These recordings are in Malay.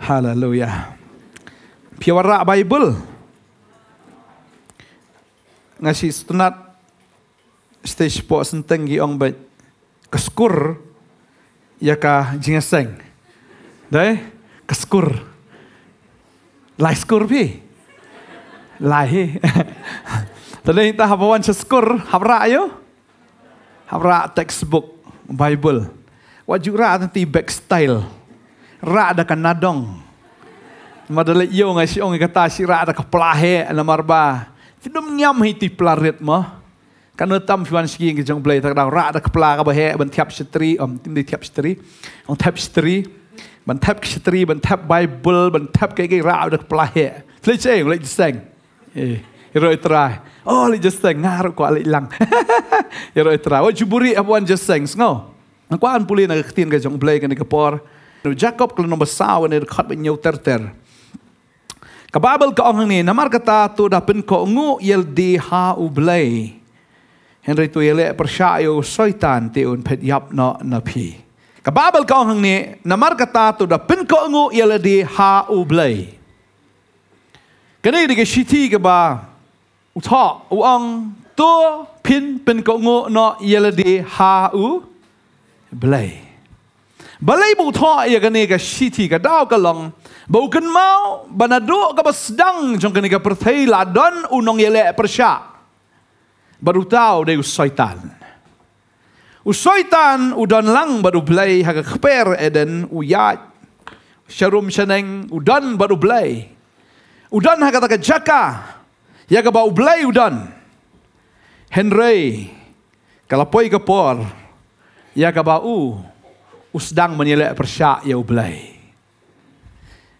Haleluya. Piawara Bible. Ngasi stunat stage po senteng gi ong bet. Keskur ya ka jingaseng. Dai, keskur. Lai skur pi. Lai. Tadi kita hafawan syaskur, hafra ayo. Hafra textbook, Bible. Wajuk ra nanti back style. Ra ada kanadong. Madalai iyo nga si ongi kata si ra ada kapelahe na lah marba. Fidum ngiam hiti pelarit mo. Kanu tam fiwan siki yang kejang belai tak ra ada kapelah kabahe ban tiap setri, om um, tim di tiap setri. Om tiap setri. Ban tiap setri, ban tiap Bible, ban tiap kaya-kaya ra ada kapelahe. Fidum ngiam hiti pelarit mo. Eh. រយត្រៃអូលីចេសេងងារកលីឡាំងរយត្រៃវជបុរីអបវ៉ាន់ចេសេងស្ងោអង្គអានពូលីនៅខ្ទៀនកាចុងប្លេកនេះកពរនៅចាកប់ក្លនំបសាវនៅខាត់បញ្ញោតរតរកបាបលកអងនេះណមកតាទូដាពិនកងូយលឌីហាអ៊ូប្លេហេនរីទូយលេប្រសាយោសយតានទីអូនភិតយ៉ាប់ណោណភីកបាបលកអងនេះណមកតាទូដាពិនកងូយលឌីហាអ៊ូប្លេកណេឌីកេស៊ីធីកបាทออวองตัวพินเป็นกงนอเยลดีฮาอูเบลยบลยบุทอเอกนี่กับชีทีกับดาวกับลองบุกันเมาบันดุกับสดังจงกันกับประเทศลาดอนอุนงเยเลประชาบรทตาวเดอุสอยตันอุสอยตันอุดอนลังบรุเบลยฮักกเปรเอเดนอุยาชรุมชนงอุดอนบรุเบลยอุดอนฮักกตะกจักกา Ya er bare blevet den. Henry, kalau poi ke por, jeg er bare u, usdang menyelek persyak jeg kau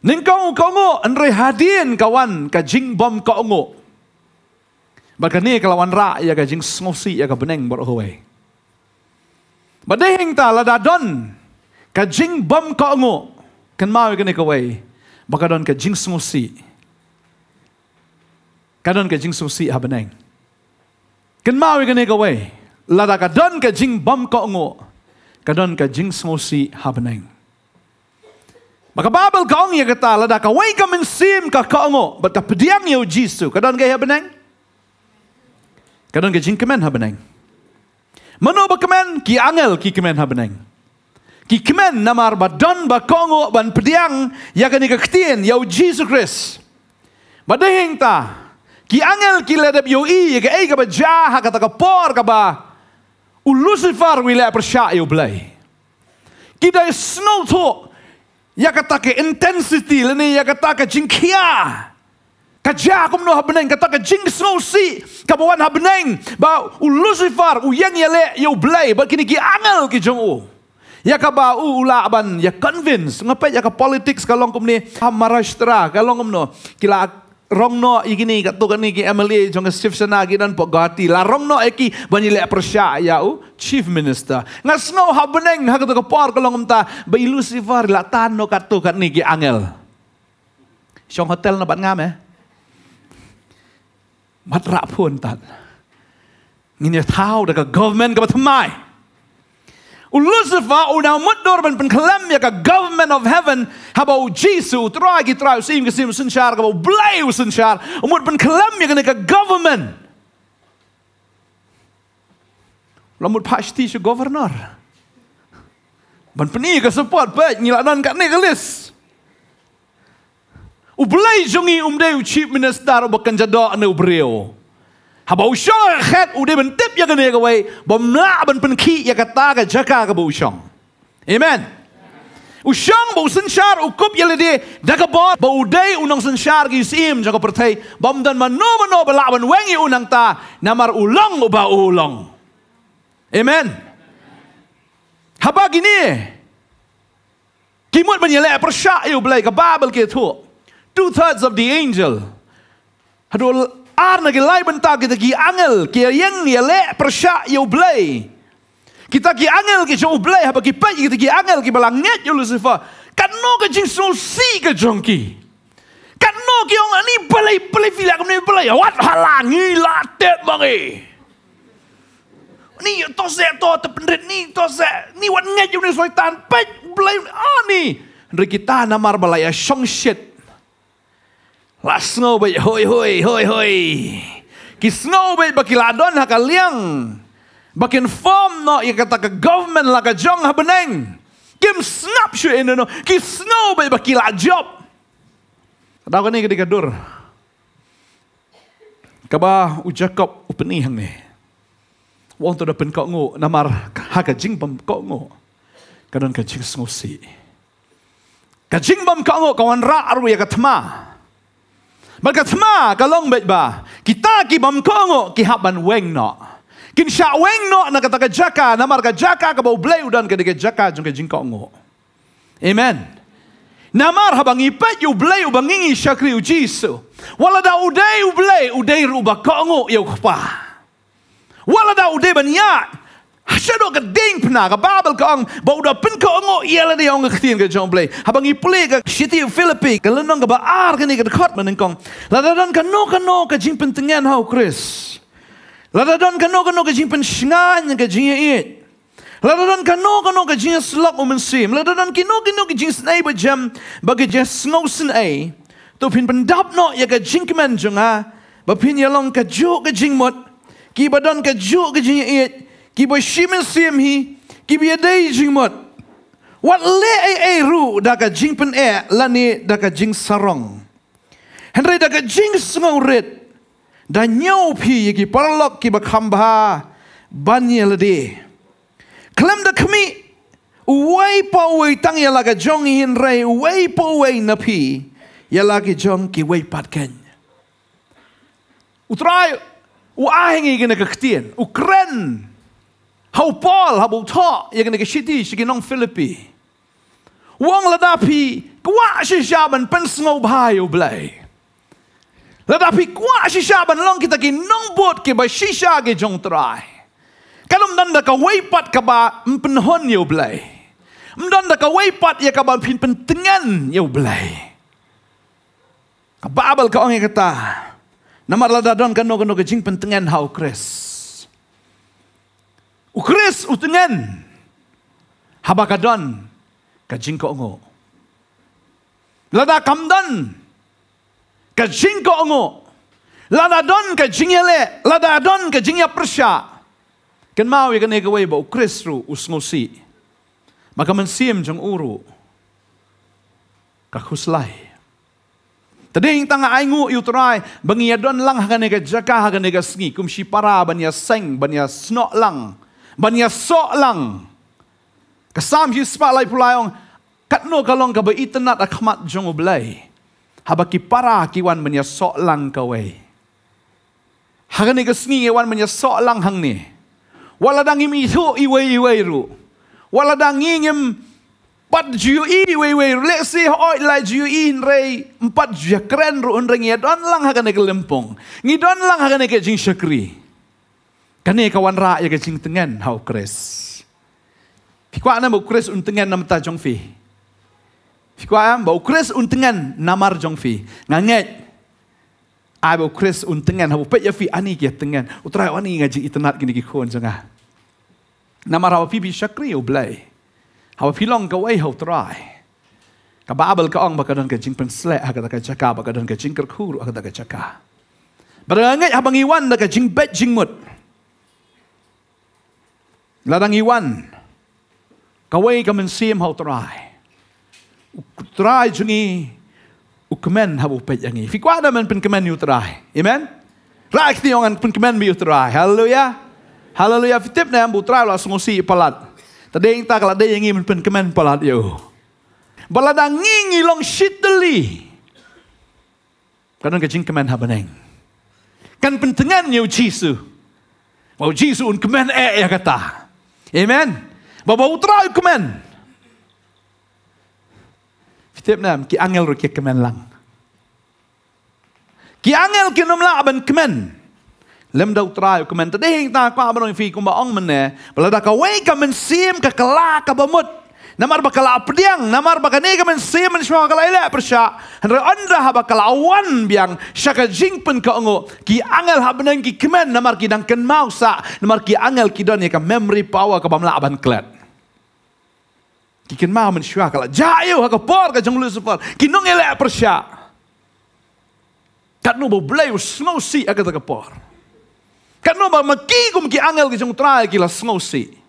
Ningkong kongo, Henry hadin kawan, kajing bom kau kongo. Bahkan ni kalau wan rak, ya kajing smosi, ya kabeneng berhuwe. Badehing ta ladadon, kajing bom kongo. Ken mau ikan ikawai, bakadon kajing smosi, ya การันกจิงสุสีฮับเองกันมาวิกันเอกเวลาดากันกจิงบัมก็งโอการันกจิงสุสีฮับเองมากับบาเบลกองยังกตาลาดากันเวกามินซิมกับก็งโอบัดกับเดียงยูจิสุการันกฮับเองการันกจิงเคมันฮับเองมโนบัคเมนกีอังเอลกีเคมันฮับเองกีเคมันนามาร์บัดดอนบัคองโอบันเดียงยังกันเอกตีนยูจิสุคริสบัดเดหิงตา ki angel ki le de bioi ke ai ke ba kata ke por ke ba u lucifer wi le e per sha yo blai ki dai snow to ya kata ke intensity le ni ya kata ke jingkia ke ja ku no habneng kata ke jing snow si ke ba wan habneng ba u lucifer u yang ye le yo blai ba kini ki angel ki jong Ya ka ba u ula aban ya convince ngapai ya ka politics kalong kum ni hamarashtra kalong kum no kila rong no igini kat tu kan ki Emily, jong chief sana ki dan pok gati la rong no eki bani le persia ya u chief minister nga snow ha beneng ha kat ke par kalong ta be lucifer la tan no kat tu kan ni ki angel Siang hotel na bat ngam eh matra pun tan ngin ye tau da government ka mai. Lucifer una oh, mudorban pen Columbia government of heaven habo Jesus tragi trau sim ke sim sanchar ka blau sanchar mud pen Columbia ka government lamud pasti shu governor ban peni ka support pe ni lan ka ne kelis u blai jungi um deu chief minister obakan jadok ne u breu ha bo shong ka khat u de ben tip ya ka ne ka wei bo mla ben pen ki ya ka ta ka cha ka ka bo shong amen u shong bo sen char u kup ya le de da ka bo bo de u nong sen char gi sim ja ka per thai bom dan ma no ma no ba la ban wen yi u nang ta na mar u long u ba u long amen ha ba gi ni ki mot ban ya le per sha yu blai ka babel ke thu two thirds of the angel hadol ar na gi lai benta kita gi angel ki yang ye le persya yo blai kita gi angel ki jo blai ha bagi pai kita gi angel ki balanget yo lucifer kan no ke jing sul si ke jongki kan no ki ong ani blai blai fila ke ni blai wat halangi la bangi ni to se to te pendet ni to ni wat ngai yo ni soitan pai blai ani ah, Rikita namar balaya songshit lah snow bay hoi hoi hoi hoi. Ki snow bay bagi ladon ha liang, Bakin form no i kata ke government la ka jong ha beneng. Kim snap shu in no. Ki snow bay bagi la job. Tahu kan ni ketika dur. Kaba u Jacob u penihang ni. Wong tu dapat kok ngu namar ha ka jing pem kok ngu. Kadon ka jing snow si. Kajing bom kau ngok kawan ra arwi ya ketemah. Mereka sema kalong betba. Kita ki bamkongo ki haban weng no. Kin sya weng no na kata jaka na marga jaka ka bau blay udan ka dege jaka jung ka jingko ngo. Amen. Namar habang ipet yu blay u bangingi syakri u jisu. Walada udai u blay udai ruba kongo yu kpa. Walada udai banyak. Hij zei ook een ding naar de Babel Kong bouw dat pen kan ook jelle de jongen gezien dat John Blay. Hij bang je plek, ke hier in Filippi, en dan nog een paar aardig en ik het hart met een kan. Laat dat dan kan nog en nog een jimpen te gaan houden, Chris. Laat dat dan kan nog en nog een jimpen ke en gaan je eet. Laat dat dan no nog en nog een jimpen slok om een sim. Laat dat dan kan nog en nog een jimpen snijden bij jam, bij je snoosen ei. Toen vind ik dat nog je gaat jinken met jongen, ke vind je ha, lang kan jokken jimmot. Kiep dan kan jokken jimmot. Kiboshimensiemhi, kibiadeijingmot. Wat le ai eru daga jingpen e lani daga jing sarong. Henry daga jing sngong red. Da nyau pi yiki paralok kiba kamba banyelade. Klem da kami uwai pa uwai tang yalaga jong hin rei uwai pa uwai na pi yalagi jong ki wai patken. Utrai u ahingi gina kakhtien. Ukren. Ukren. Hau Paul habu ta yang nak kesiti sikit nong Filipi. Wang ledapi kuat si syaban pen sengau bahayu belai. Ledapi kuat si syaban long kita ki nong bot ke bay si syage jong terai. Kalau mdanda ka waypat ka ba mpen hon yu belai. Mdanda ka waypat ya ka ba mpen pentingan yu belai. Kababal ka ongi kata. Namar ladadon kan nong-nong kejing pentingan hau kris. Kris. Ukris utengen. Habakadon. Kajingko ongo. Lada kamdon. Kajingko ongo. Lada don kajingyele. Lada don kajingya persya. Ken mau ikan ikan ikan ukris ru usngosi. Maka mensiem jang uru. Kakuslay. Tadi yang tengah aingu yutrai bengi adon ya lang hakan ega jaka hakan ega sengi kum para banyak seng banyak snok lang ban ya so lang ka sam hi spa lai pulai ong kat no kalong ka ba itnat akhmat jong ublai haba ki para ki wan ban so lang ka wei haga ni gesni ye wan ban so lang hang ni wala dang im itu i wei i wei ru wala dang ingem pat ju i wei wei ru let's see how it like ju in rei empat ju kren ru unreng ye don lang haga ni kelempong ngi don lang haga ni ke jing syukri. Kani kawan ra ya gajing tengen hau kres. Pikwa ana bau kres untengen nam ta jong fi. Pikwa ana bau kris untengen namar jong fi. Nganget. Ai bau kris untengen hau pet ya fi ani ge tengen. Utra ani ngaji itenat kini ki khon jonga. Namar hau fi bi syakri u blai. Hau fi long ka hau try. Ka babel ka ong bakadon ka jing pensle ha ka ta ka chaka bakadon ka jing ker ha ka ka chaka. Berangai ha, abang Iwan dah kajing bet jing mut. Ladang iwan. Kawai kamen sim hau terai. Terai jungi. Ukemen habu pet yangi. Fikwa ada men pen kemen yu terai. Amen. Raik ni ongan pen kemen yu terai. Haleluya. Haleluya. Fitip ni ambu terai lah sungusi palat. Tadi yang tak ada yang ingin pen kemen palat yo. Baladang ngingi long shiteli. Kadang kecing kemen habeneng. Kan pentingan yu jisu. Wau jisu un kemen eh Ya kata. Amen. Bawa utra kemen. Fitip nam ki angel ro ki kemen lang. Ki angel ki nom la ben kemen. Lem da utra kemen. Tadi hing ta kwa abang fi kumba ong men ne. Bala da ka wake kemen sim ka kala ka bamut namar bakal apdiang namar bakal nega men se men shwa kala ila persha hendra andra ha bakal awan biang shaka jingpen ka ngo ki angel ha ki kemen namar ki dang ken mausa namar ki angel ki don ka memory power ka bamla aban klat ki ken ma men shwa kala jayu yo ha ka por ka jonglu super ki nong ila persha kat no bo blay smosi aga ka por kat no ba makigum ki angel ki jong trai ki la smosi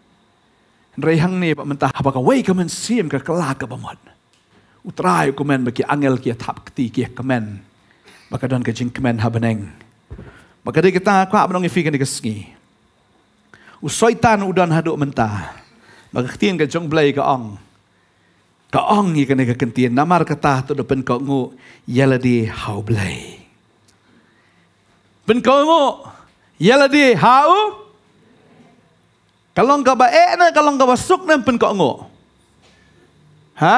Rai hang ni pa mentah apa ka wei ka men siem ka kla ka ba mon. Utrai ku men baki angel ki tap ti ki ka men. Maka don ka jing men habeneng. Maka dia kata kwa abnong ifi kan dikesngi. U soitan udan haduk mentah. Maka ketien ka jong blai ka ong. Ka ong ni kena ka kentien namar kata tu depan ka ngu yeladi hau blai. Ben ka ngu yeladi hau blai. Kalau engkau baik na, kalau engkau masuk na pun kau ngok. Ha?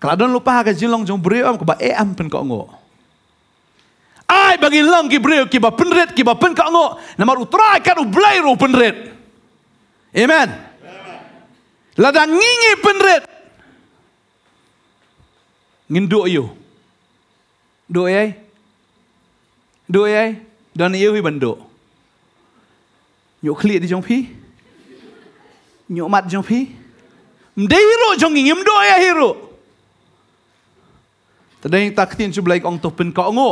Kalau dah lupa hak jilong jong beri am kau baik am pun kau ngok. Ai bagi lang ki beri ki ba penret ki kau ngok. Nama ru try kan ublay ru penret. Amen. Lada ngingi penret. Nginduk yo. Doi ai. Doi ai. Dan yo hi benduk nyok khlit di jong phi nyok mat jong phi mdei ro jong ngi mdo ya hiro tadai tak tin chu blai ong to pen ko ngo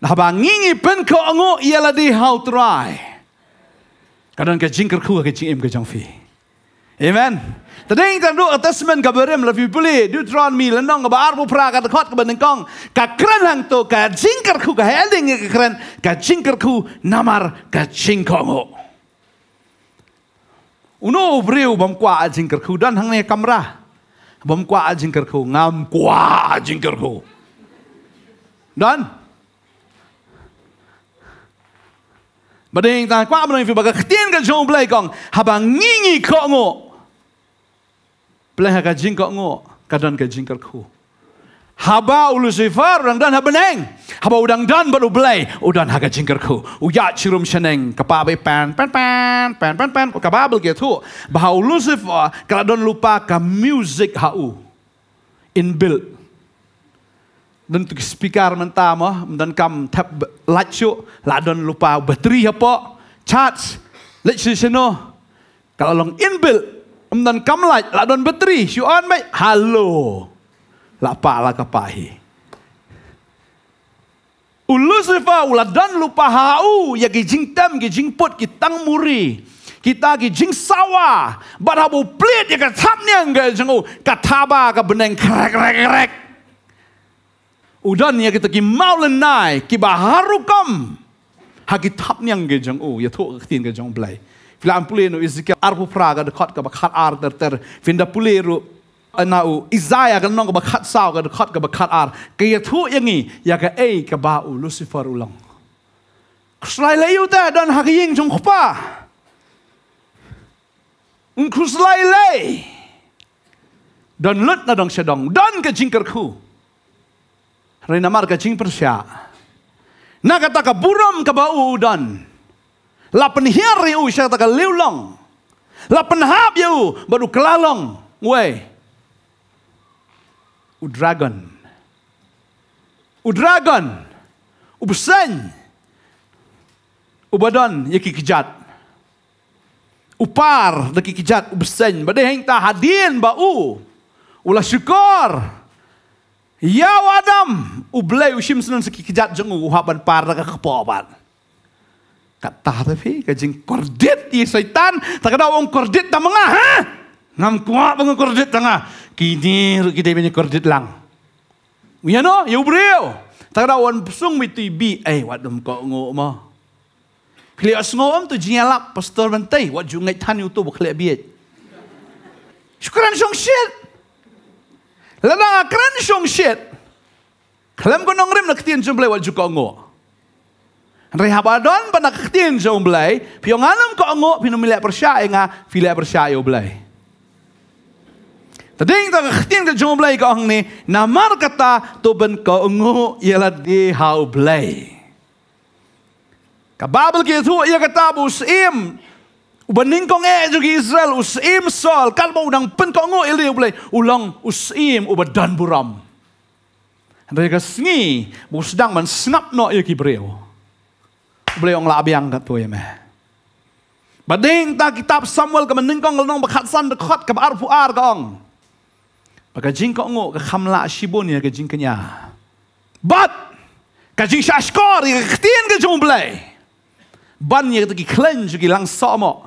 na ba ngi pen ko ngo ialah di how try kadang ke jingker khu ke jing im ke jong phi amen Tadi yang do assessment ka berem la fi puli du tron mi la nong ba ar bu pra ka khot ka ben kong ka kran hang to ka jingker khu ka heding ka kran ka jingker khu namar ka jing ko Uno briu bom kwa ajing kerku dan hang ne kamra. Bom kwa ajing kerku ngam kwa ajing kerku. Dan Bading ta kwa mo ngi baga ketien ka jong blai kong habang ngingi ko ngo. Blai ha ka jing ko ngo kadan ka jing kerku. Haba ulu sifar udang dan habeneng. Haba udang dan baru belai. Udang haga jingkerku. Uyak cirum seneng. Kepabe pen, pen, pen, pen, pen, pen. Kepabel gitu. Bahwa ulu sifar. Kalau don lupa ke music hau. Inbuilt. Dan tu speaker mentama. Dan kam tap lacu. Lah don lupa bateri apa. Charge. Let's see seno. Kalau long inbuilt. Dan kam light. Lah don bateri. Shoo on mate. Halo. Halo lapa ala kapahi. Ulusifa uladan lupa hau ya gijing tem gijing put kitang muri kita gijing sawa barabu plit ya katapnya enggak jengu kataba ke beneng krek krek krek udan ya kita ki mau lenai ki baharukam hakitapnya enggak jengu ya tu ketin enggak belai. play filam pulenu izikar arpu praga dekat ke bakar ar ter ter finda puleru อนาอูอิซายากันน้องกับคัดเศร้ากันคัดกับคัดอาร์กียทุอย่างงี้อยากกับเอกับบาอูลูซิเฟอร์อุลังคสไลเลยูแต่ดันหักยิงจงขป้าคุสไลเลยดันลดนาดองเสดองดันกับจิงกระคูเรนามาร์กับจิงเปอร์เซียนักตะกับบุรมกับบาอูดันลับเป็นเฮียริอูเสียตะกับเลี้ยวลงลับเป็นฮับยูบารุกลาลงเว้ย o dragon. O dragon. O besanho. O badon e aqui kejat. O par daqui kejat o besanho. Bade hein ta hadin ba u. O la syukur. Ya wadam. O blei o shim senon seki kejat jengu. O haban par daga kepoban. Kat tah tapi kajing kordit ya syaitan. Tak ada wong kordit tak mengah. Haa. Nam kuwa bang kredit tengah. Kini kita punya kredit lang. Ia ya no, ia ya ubrio. Ya. Tak ada wan pesung mitu ibi. Eh, wat dem kok ngu ma. Kali as ngu om tu jinyalak. Pastor mentai. Wat ju ngait tanyu tu bukali abiet. Syukuran syong syed. Lada ngakran syong syed. Kalem ko nong rim nakitin jumlah wat ju kok ngu. Andrei habadon pa nakitin jumlah. Piyong anam kok ngu. Pinumilak persyai nga. Filak persyai ublah. Filak persyai ublah. Tading ta khting de jong blai ka ang ni na mar kata to ben ko ngo yela di how blai. Ka babel ki thu ya kata bus im Ubening kong eh jugi Israel usim sol kan mau nang pen kong ngo ilu blai ulang usim ubadan buram. Hendak ke sini bus dang men snap no ya kibreo. Blai ong labi lah angkat tu ya meh. Bading ta kitab Samuel ke menengkong lenong bekhatsan dekhot ke arfu ar kong. Ka Kajing kau ngok ke khamla shibun ya kajing kenya. But kajing syashkor ya ketien ke jumu belai. Ban ya ketiki klen juga lang sama.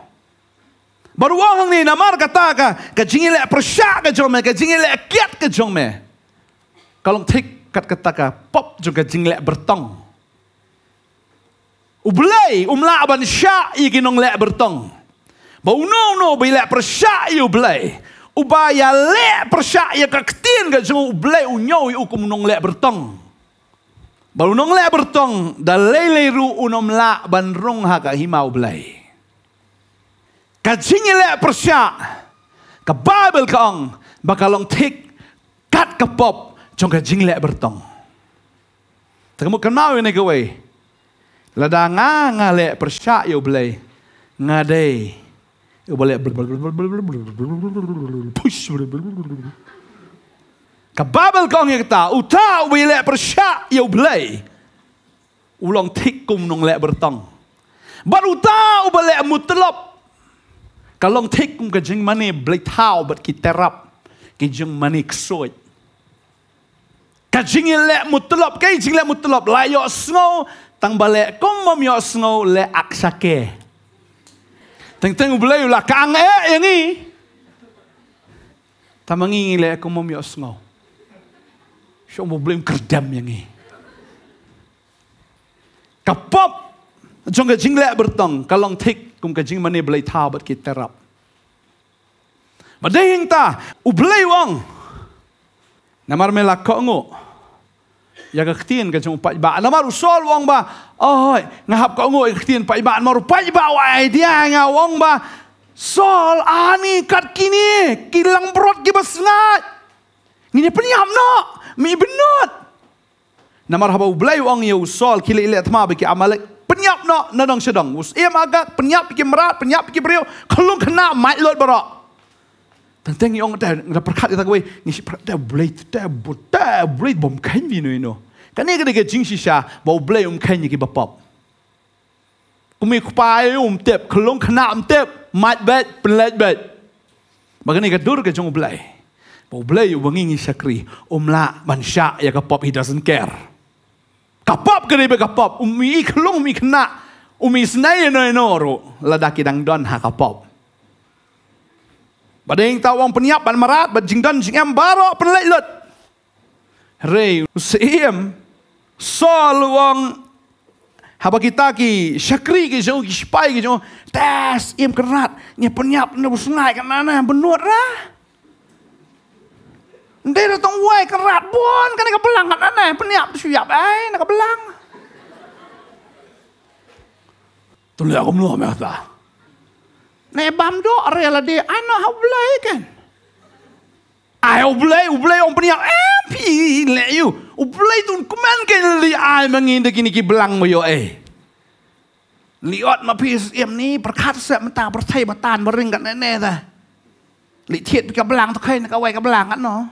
Baru orang ni namar kata ka kajing ilek persyak ke jumu kajing ilek kiat ke jumu. Kalau tik kat kata ka pop juga kajing ilek bertong. Ublai umla aban syak ikinong lek bertong. Bau no no bilek persyak yu blay. Ublay ubaya le persya ia kaktin ke semua ublay unyau iu kumunong le bertong. Baru nong le bertong da leleru unom la banrong ha ka hima ublay. Kajingi le persya ka babel kaong bakalong tik kat ke pop chong ka jing le bertong. Tengok kenal ini kewe. Ladanga ngale persya yo ublay ngadei. Eu boleia. Push. Kababel kau ni kata, utah wilek bersyak, ia belai. Ulang tikum nung lek bertang. Baru tahu belek mutelop. Kalau tikum ke jeng mani, belai tahu bet kiterap. Ke jeng mani kesoit. Ke jeng lek mutelop, ke jeng lek mutelop. Layok sengau, tang balik kum mom yok sengau, lek aksake. Layok Teng teng ubelai ulah kang eh ini, ni. Tamangi ngile lah, aku mau mios ngau. Syok mau belim kerdam yang ini? Kapop. Jong kajing lek bertang, Kalong tik kum mana mani tahu bet kita rap? Madai hingta. Ubelai wong. Namar melakok ngau ya ga khtin ga jumpa ba na lah maru sol wong ba oi ngahap kau ngoi khtin pak iba nama pa iba wa idea nga ba sol ani ah, kat kini kilang brot ki besnat Ini ne pniam no mi benot na marhaba u wong yo ya sol kile ile tma ba ki amalek pniap no na dong sedong us e maga pniap ki merat pniap ki brio Kalung kena mai lot barok Tentang yang ta ngra perkat ta gue ni perkat ta blai ta blade bom kain vino ino kani kada kerja jing sya, bau beli um ken ki pop ku mi ku pa um tep khlong khna um tep mat bet plet bet Bagi kani kerja dur kerja jom beli. ba beli yu wangi ni sakri um la man ya ka pop he doesn't care ka kerja kada be ka pop um mi khlong mi khna um mi snai no ya no ro la da dang don ha ka pop yang tahu orang peniap, ban merat, ban jingdan, jingdan, barok, penelit, lut. Rey, usiam, só luang haba kita ki syakri ki jong ki spai ki jong tas im kerat nya penyap na busnai kan na benuat ra ndai ra tong wai kerat bon kan ka belang kan na penyap siap ai nak ka belang tu le aku mlo me ta ne bam do are la di ana ha kan I obey, obey orang peniak. MP let you. Obey tu kuman ke li ai mengin de kini ki belang moyo eh. Liot ma pi em ni perkat sep menta perthai batan bering kat nene ta. Li thiet ka belang tok hai ka wai ka belang kan no.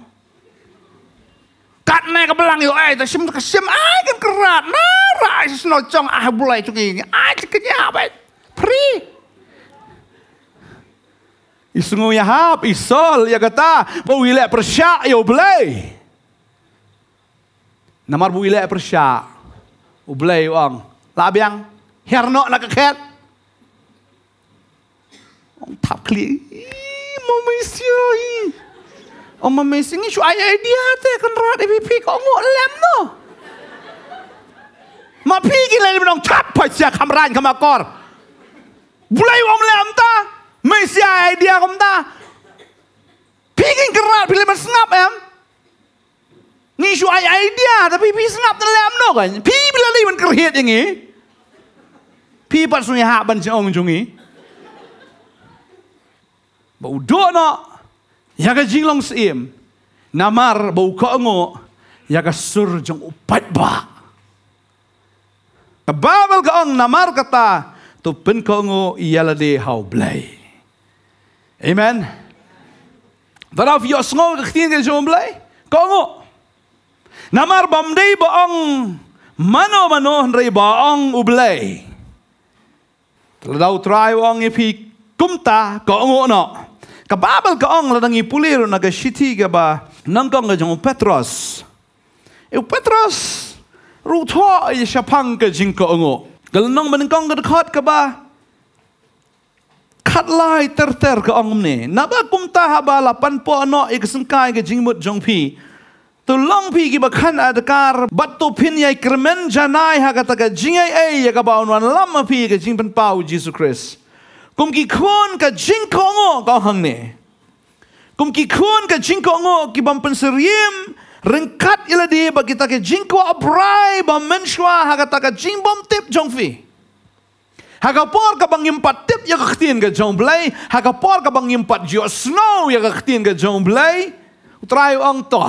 Kat nene ka belang yo eh ta sim ka sim ai ke kan kerat na rai sno chong ai obey tu ki ai ke nya bai. Free. Isungu Yahab, Isol, ya kata, builek persyak, ia ublay. Namar builek persyak, ublay wang. Labiang, herno nak keket. Ong tap kli, mau mesyu ini. Ong mau mesyu ini, syuk ayah dia te, kan rat EPP, kok ngok lem tu. Mau pergi lagi, menong tap, pasyak, kamran, kamakor. ublay wang lem ta. Ta. Men siger jeg, at de er rumme der. Pigen kan rart blive lidt no kan. Pi bila ni men kerhet yang ni. Pi pat sunyi ha ban Bau do no. Ya ga Namar bau ko ngo. Ya ga upat ba. Ka babel namar kata. Tu pen ko ngo ia la de hau Amen. Darauf Yosngol richting is om blij. Kom op. Namar bamdei baong. Mano mano rei baong ublei. Tadau trai wang ipi kumta ko ngo no. Kababel ka ong ladangi puliro naga shiti ga ba nangkong ga jong Petros. Eu Petros rutho i shapang ka jing ko ngo. Galnong man kong ga khot ka ba khat lai ter ter ke ong ne na kum ta ha la pan po no ik sen kai ke jing mut jong phi tu long phi ki ba khan bat tu phin yai kremen janai ha ga ta jing ai ai ya ga ba un wan lam ma phi ke jing pan pau jesus christ kum ki khon ka jing ko ngo ga hang ne kum ki khon ka jing ko ngo ki bam pan seriem Rengkat ila di bagi tak ke jingko abrai ha bom menshwa hagatak ke jingbom tip jongfi. Haga por ka bang impat tip ya ka khtin ka jong blay. Haga por ka bang impat jio snow ya ka khtin ka jong blay. Utrai ang to.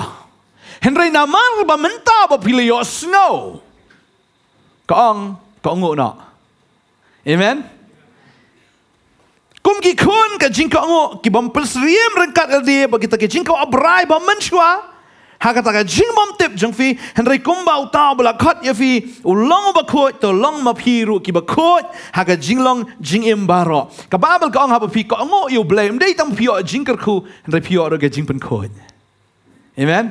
Henry naman ba menta ba pili yo snow. Ka ang, ka ang na. Amen? Kum ki kun ka jing ka ang ki bang pil siriem rengkat ka di ba kita ki jing ka abrai ba menchua. Amen? Ha kata ka jing mom tip jung fi Henry kumba utau bula kot ya fi Ulong ba kot to long ma piru ki ba kot Ha ka jing long jing im baro Ka babel ka ong hapa fi ka ongo yu blay Mdei tam piyo a jing kerku Henry piyo a roga jing pen kot Amen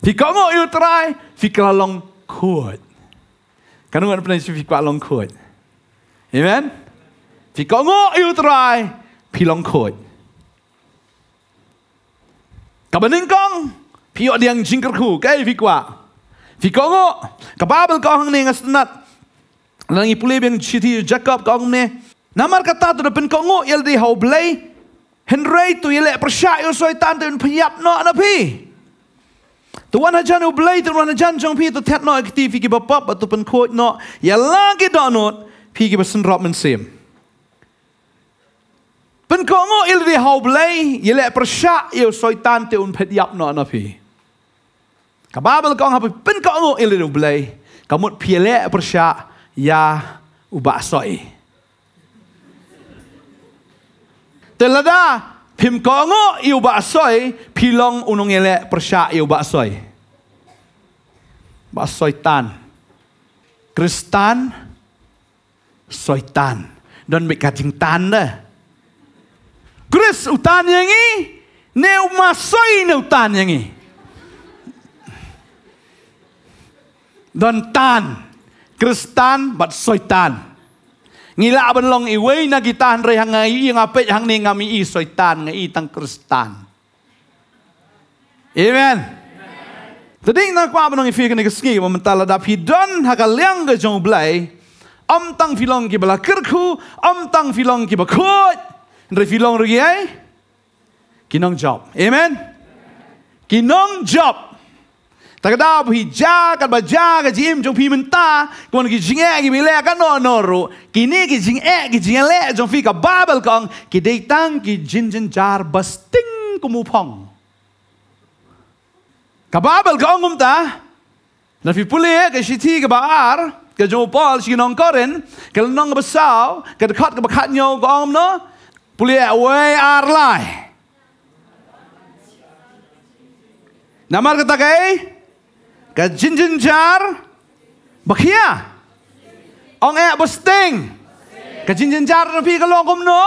Fi ka ongo yu try Fi ka long kot Kanungan pernah si fi ka long kot Amen Fi ka ongo yu try Pi long kot Kabaning kong Kabaning kong Pio ada yang jingker ku, kai fikwa. Fiko ngo, kapabel kau hang nengas tenat, Nangi pulai biang citi Jacob kau ngne. Nama kata tu depan kau ngo yel di hau blay. Henry tu yel persia yo soi tan tu piap no ana pi. Tuan hajan u blay tu tuan hajan jong pi tu tet no aktif fikir bapap atau pen kuat no. ya lagi donut pi ki pesen rob mensim. Pen kau ngo yel di hau blay yel persia yo soi tan tu un piap no ana Kababel kong hapu pen kong ilir ublay. Kamut piele persya ya uba soi. Telada pim kongo iuba soi pilong unung ele persya uba soi. Ba soi tan. Kristan soi tan. Don be kajing tan de. Kris utan yangi ne uma soi ne utan yangi. don tan kristan bat soitan ngila ban long iwei na gitan re hang ai yang ape hang ni ngami i soitan ngai tang kristan amen Jadi nak kuat menunggu fikir ni keski, mementala dap hidun haka liang ke jauh belai, om tang filong ki bala kerku, om tang filong ki bakut, ni filong rugi ay, kinong job. Amen? Kinong job ta ka dao bhi ja kan ba ja ka jim jong phi men ta kon ki jing e ki bi le ka no no ro ki ne ki jing e ki jing le jong phi ka babel kong ki dei tang ki jin jin jar bas ting ku mu phong ka babel kong um ta na phi pu le ka shi ti ka ba ar ka jong paul shi nong karen ka nong ba sao ka ka ka ba ka nyo gong no pu le away ar lai Namar kata kay? Eh? ke jinjinjar bakhia ong ayak besting ke jinjinjar pi ke long kum no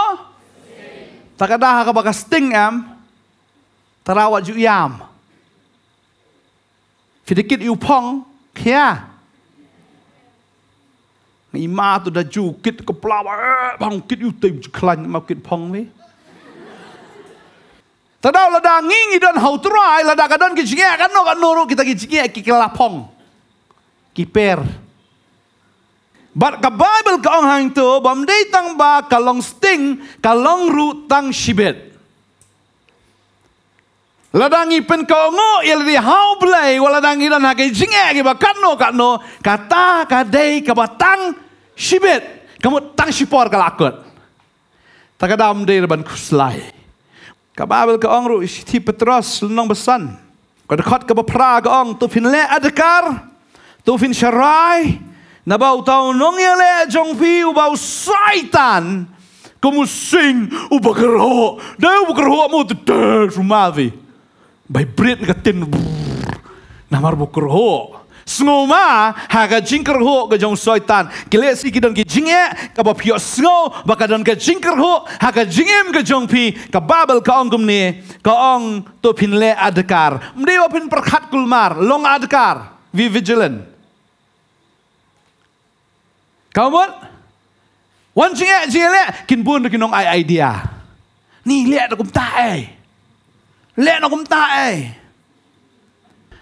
takada ha ke baka sting am Terawat ju yam fidikit yu phong khia ni tu dah jukit kit ke plawa eh, bang kit yu tim khlan ma kit phong Tadau lada nging idon hau turai lada kadon kicinya akan no kan noro kita kicinya lapong, kiper. Bar ke Bible ke orang itu bom day tang ba kalong sting kalong ru tang shibet. Ladang ipen ke ongo ya di hau belai waladang idon hake jingye kiba kan no kan no kata kadei kaba tang shibet. Kamu tang shipor kalakut. Takadam day reban kuslai. day reban kuslai. กับอาเบลกับองรูชที่เปตรอสน้องบัสันกับคอดกับพระกับองตุฟินเลอดกรตุฟินชรายนับเอาตาวน้องเยเลจงฟีอุบาวไซตันกุมสิงอุบกระหอเดี๋ยวอุบกระหอมุดเดินรูมาวีใบเบรดกับตินนามารบุกระหอ Sengoma haga jingker ho ke jong soitan. Kile si kidon ki jingye ka ba pyo sengo baka don ke jingker ho haga jingem ke jong pi ka babel ka ong gumne ka ong to pin le adkar. Mde wa pin perkat kulmar long adekar we vigilant. Kau mut? Wan jingye jingye kin bun ke nong ai idea. Ni le ada kum ta ai. Le nak kum ta ai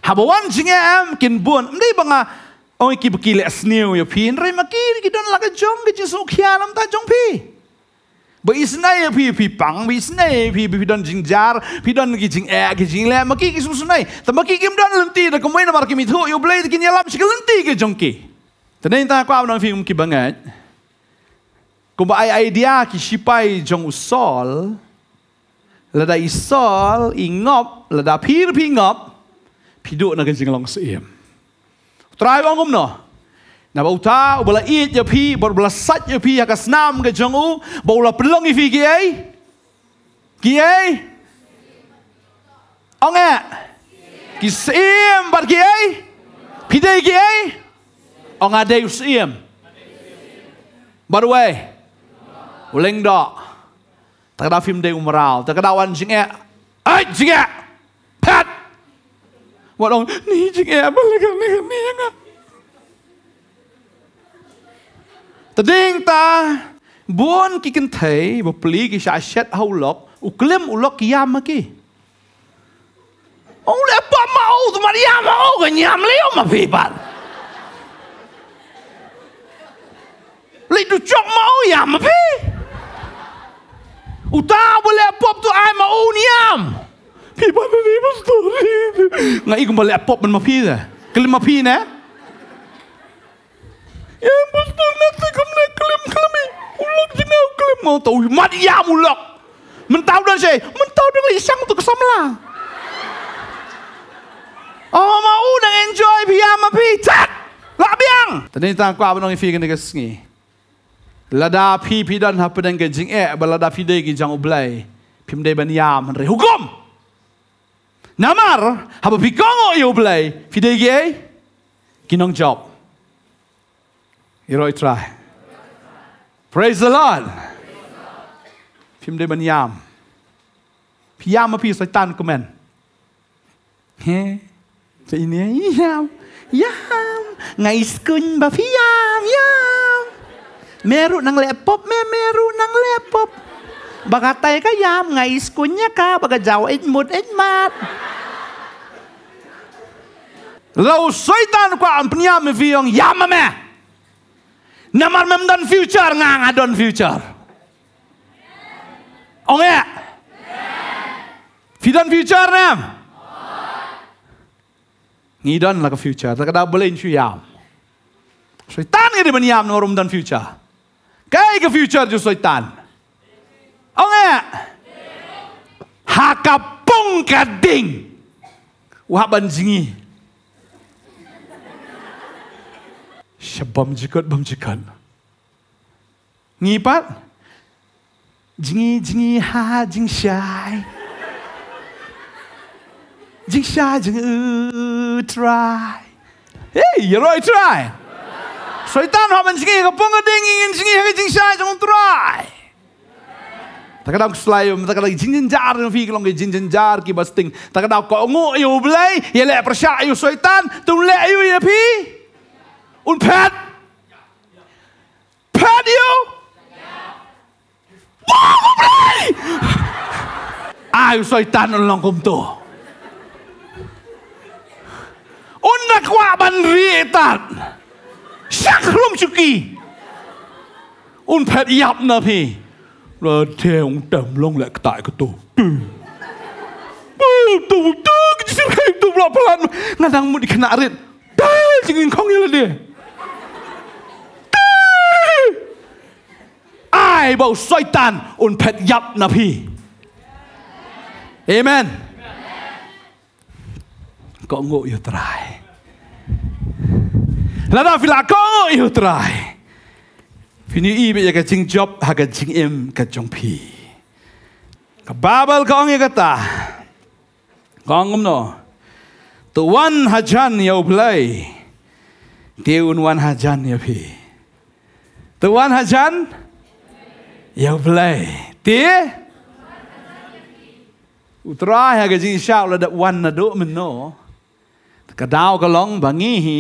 habawan jingem kin bun mdi banga oi ki le asniu yo pi nre makir ki don laka e jong ki jisu khyalam ta jong pi bo isnai e pi pi pang bi isnai e pi pi don jing jar pi don ki jing e ki jing le makir ki susnai ta makir ki don lenti da ko mena mar ki mitu yo blai ki nyalam sik lenti ki jong ki tenai ta kwa non fi um ki bangat Kumba ai idea ki sipai jong usol lada isol ingop lada pir pingop ngop pidu na kan jinglong se im trai bangum no na bauta bola it ya pi bor bola sat ya pi ka snam ka jangu bola pelong ifi ki ai ki ai onge ki sim bar ki ai pide ki ai onga de sim by the way uleng do tak da film de umral tak da wan jinge ai jinge ว่าลองนี่จริงแอบอะไรกันนี่คือเมียงะตดิงตาบุนกิกันเทยบปลีกิชาเช็ดเอาล็อกอุกลิมอุลอกยามกี eh, Ong le pa mau tu mari ama o ke nyam le o ma pipat. Le tu chok mau ya ma pi. Uta bo le pop tu ai ma o nyam. พี่บ้านนี้มันสตอรี่ไงอีกมาแลปบมันมาพี่เลยกลิ่มมาพี่นะยังบุสตุนักสิกำเนิดกลิ่มกลิมอุลกจินเอากลิมเอาตัวมัดยาวมุลกมันตาวด้วยใช่มันตาวด้วยอีช่างตุกกสมลางโอ้มาอู้นังเอนจอยพี่ยามาพี่จัดลาเบียงแต่นี้ตางกว่าเป็นน้องฟีกันในกสงลาดาพี่พี่ดันฮับเป็นเงินจิงเอ๋บลาดาพี่เด็กจังอุบัลพิมเดบันยามมันเรื่อกหุกม Namar, habe begongo ยเ blei, fi ก e ge, g i งจอบ job. i r ทร t า y Praise the Lord. พิมพ์ได้บรรยามพี่ยามมาพี่สายตันก็แมนเฮ้จะอนเนี้ยยามยามไงสกุลบะพี่ยามยามเมรุนังแลปบแม่เมรุนังแลปบ Baga tay ka yam, nga iskun niya ka, baga jaw it mud it mat. Lau soitan ko ang pinya mi viyong yam me. Namar mem don future nga nga don future. Ong yeah. Fidan future nam. Ni don la future, tak ada boleh insu yam. Soitan ngi di ben yam norum dan future. Kaya ke future jo soitan. Soitan. Oh O haka pung kading. Waban jingi. Siya bam jikot, bam jikot. Ngipat? Jingi, jingi, ha, ha jing shy. Jing shy, jing, uh, try. Hey, you right, try. Soitan, haban haka pung kading, ingin jingi, haka jing shy, jing try ta ka dau slai um ta ka lagi jinjin jar no fik long jinjin jar ki basting ta ka dau ko ngo yu blai ye le persha yu syaitan tu le yu ye pi un pat pat yu wa mo blai ai ah, syaitan no long kum tu un na kwa ban ri etan syak rum chuki un pat yap na pi là theo ông trầm long lại tại cái tổ bơ tổ tơ cái gì cái tổ lọ plan ngang đang muốn đi khnạ rin tơ chỉ nghe không nghe là đi tơ ai bảo soi tàn un phết yap na phi amen có ngộ yêu trai là đã phi là có ngộ yêu trai ฟินิอีไปยากจิงจบหากจิงเอ็มกับจงพีกับบาเบลกองยังกตากองกุมโนตัววันฮัจันยาวเพลยเตียวนวันฮัจันยาพีตัววันฮัจันยาวเพลยเตียอุตราหากจิงชาวระดับวันนะดุมันโนกระดาวกระลองบางีหี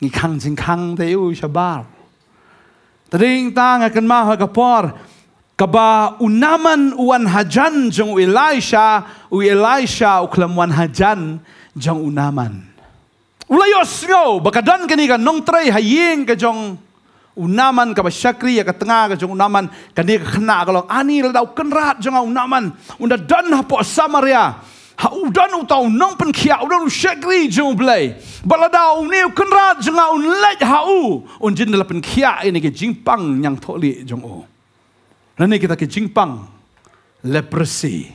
งีคังจิงคังเตียวชาบาล tang akan maha kapor. Kaba unaman uan hajan jang u Elisha. U Elisha uklam uan hajan jang unaman. Ulayos nyo. Bakadan kini kan? nong tray hayin ke jang unaman. Kaba syakri ya katenga ke jang unaman. Kani ka kena kalau anil ladaw kenrat jang unaman. Unda dan hapo samaria. Ya. Unda dan hapo samaria. Hau dan u tau nang pen kia u dan u shek jom jung blay. Bala da u ni u ken let hau. Un jin dala pen kia ini e ke jingpang yang tok jom. jung u. Dan kita ke jingpang leprosy.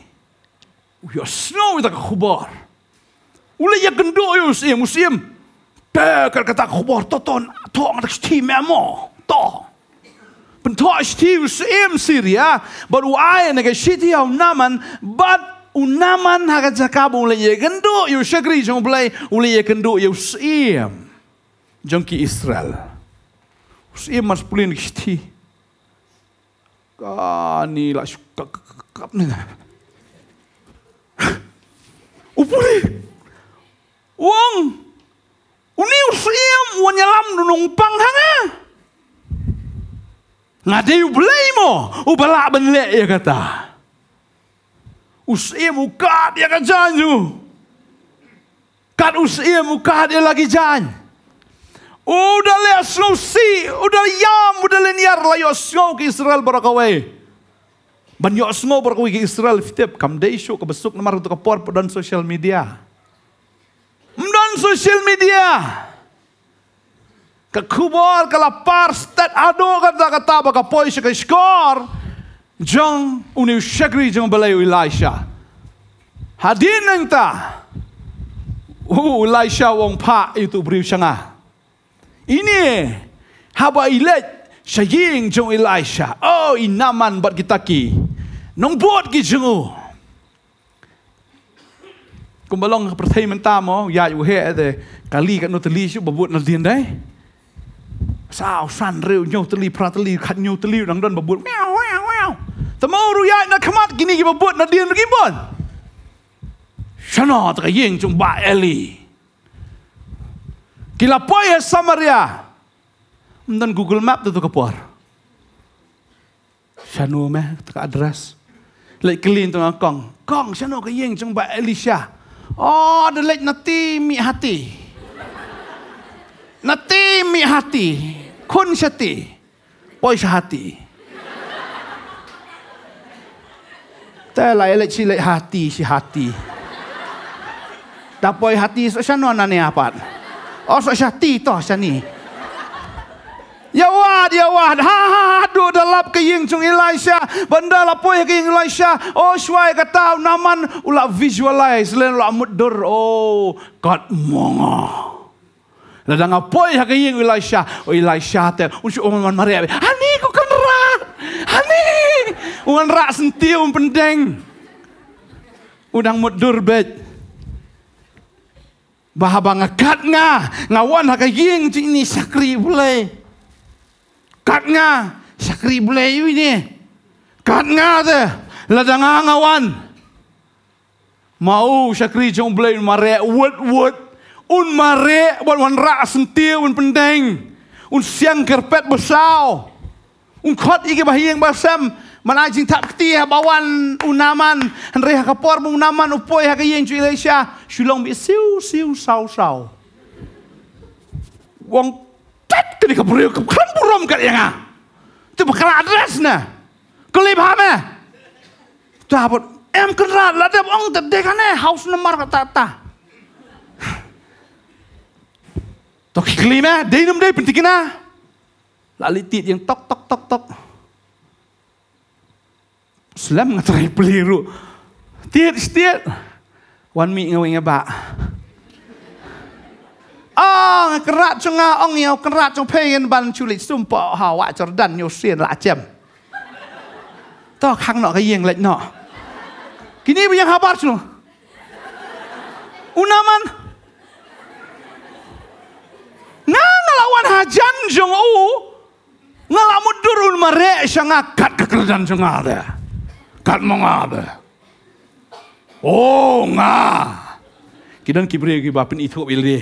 U yo snow kita ke khubar. U le ya gendo yo si e musim. Pekar kata khubar toton tok ngatak shti memo. Toh. Pentosh ti u si em siria. Ha. Bar u ayan e ke naman. Bat unaman haga cakap boleh ye gendu yu syagri jong belai boleh ye gendu yu siem jong ki Israel siem mas pulin kiti kani lah suka kap ni upuri wong, uni siem wanyalam nunung panghanga Nadi belai mo, ubalak benlek ya kata. Usimu kad yang janju. kan, kan usimu muka dia lagi janj. Udah lihat susi, udah yam, udah liniar lah yosngau ke Israel berakawai. Banyak semua berakawai ke Israel, fitip, kam deisho, kebesuk, nomor untuk kepor, dan social media. Dan social media. Kekubur, kelapar, stat aduh, kan kata-kata, baka poisya ke skor. Jong unu shagri jong beleu Elisha. Hadin neng ta. Oh, Elisha wong pa itu beri sanga. Ini haba ilet shaying jong Elisha. Oh, inaman bat kita ki. Nong buat ki jungu. Kumbalong pertai mentamo ya yu he eh, de kali kat noteli shu babut nadin dai. Sao san reu nyoteli prateli kat nyoteli nang don babut meow. Temau ru yai na kemat gini gi bebut na dien gi bon. Shana ta ying jung ba eli. Kila poe ya Samaria. Mendan Google Map tu ke puar. Shano me ta address. Lek kelin tu kong. Kong shano ke ying jung ba Elisha. Oh, ada lek nati mi hati. Nati mi hati. Kun syati. Poe syati. Poe syati. Tak lah, elek cilek hati si hati. Tak poi hati sok siapa anak ni apa? Oh sok hati to ni. Ya wad, ya wad. Ha ha ha. Do dalap keing ying cung Elisha. Benda lah poi ke Elisha. Oh syuai kata naman ulak visualize. Lain ulak mudur. Oh, kat monga. Ladang apoi ha keing ying Elisha. Oh Elisha te. Unsu umman maria. Hani ku kan rat. Hani. Uan rak senti um pendeng. Udang mudur bet. bahabang ngakat nga. Ngawan haka ying ini sakri bulay. Kat nga. Sakri bulay ini. Kat nga de. Ladanga ah ngawan. Mau sakri jong bulay un mare. Wut wut. Un mare. Wan wan rak senti un pendeng. Un siang kerpet besau. Un kot ike bahiyang basam. Un kot ike bahiyang basam. Manajing tak keti ha eh, bawan unaman Henry ha kapor mung naman upoy ha kaya incu Indonesia Shulong bi siu siu sau sau Wong tet kini kapur yuk kan burom kat yang ah Tu bakal adres na Kelip ha me Tu ha pun Em kena ladap ong tet dekane haus nemar kata Tok kelima, dinum dei pentingna. Lalitit yang tok tok tok. tok. Selam nga try peliru. Tiet, tiet. wan mi nga wingga ba. Ong, kerat ong yaw, kerat cung pengen ban culit sumpo hawa jordan yosien sien la jem. Toh kang nak kaya yang lek nak. Kini punya habar cung. Unaman. Nga ngalawan hajan cung u. Ngalamudurun marek syangakat kekerdan kekerdan cung deh kat mga ba? Oh, nga. Kidan kibri ki bapin itu bil di.